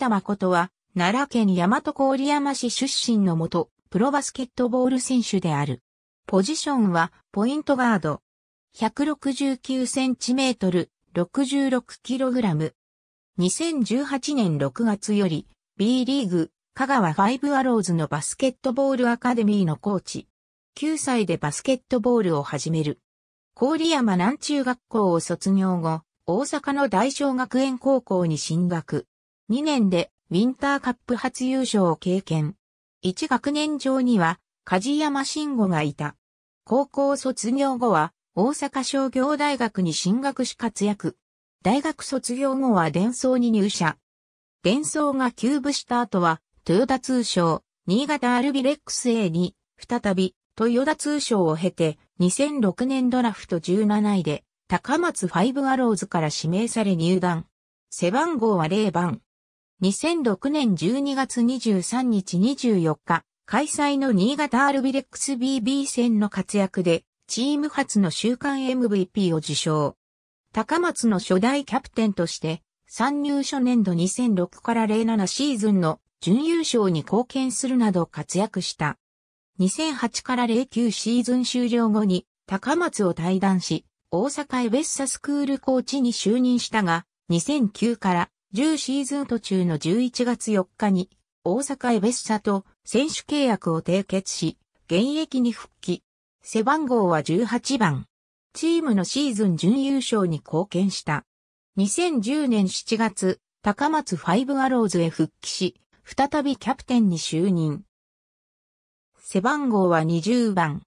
田誠は、奈良県大和郡山市出身のもと、プロバスケットボール選手である。ポジションは、ポイントガード。169センチメートル、66キログラム。2018年6月より、B リーグ、香川ファイブアローズのバスケットボールアカデミーのコーチ。9歳でバスケットボールを始める。郡山南中学校を卒業後、大阪の大小学園高校に進学。2年でウィンターカップ初優勝を経験。1学年上には梶山慎吾がいた。高校卒業後は大阪商業大学に進学し活躍。大学卒業後は伝送に入社。伝送が休部した後は、豊田通商、新潟アルビレックス A に、再び、豊田通商を経て、2006年ドラフト17位で、高松ファイブアローズから指名され入団。背番号は0番。2006年12月23日24日、開催の新潟アルビレックス BB 戦の活躍で、チーム初の週間 MVP を受賞。高松の初代キャプテンとして、参入初年度2006から07シーズンの準優勝に貢献するなど活躍した。2008から09シーズン終了後に高松を退団し、大阪エベッサスクールコーチに就任したが、2009から10シーズン途中の11月4日に、大阪エベッサと選手契約を締結し、現役に復帰。背番号は18番。チームのシーズン準優勝に貢献した。2010年7月、高松ファイブアローズへ復帰し、再びキャプテンに就任。背番号は20番。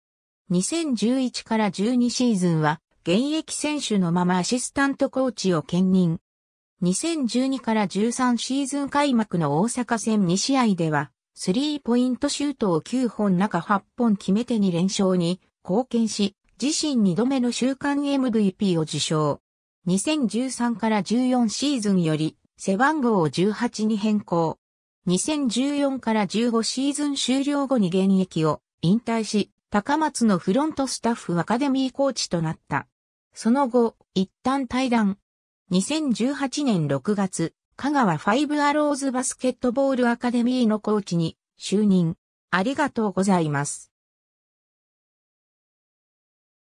2011から12シーズンは、現役選手のままアシスタントコーチを兼任。2012から13シーズン開幕の大阪戦2試合では、スリーポイントシュートを9本中8本決めて2連勝に貢献し、自身2度目の週間 MVP を受賞。2013から14シーズンより背番号を18に変更。2014から15シーズン終了後に現役を引退し、高松のフロントスタッフアカデミーコーチとなった。その後、一旦退団、2018年6月、香川ファイブアローズバスケットボールアカデミーのコーチに就任。ありがとうございます。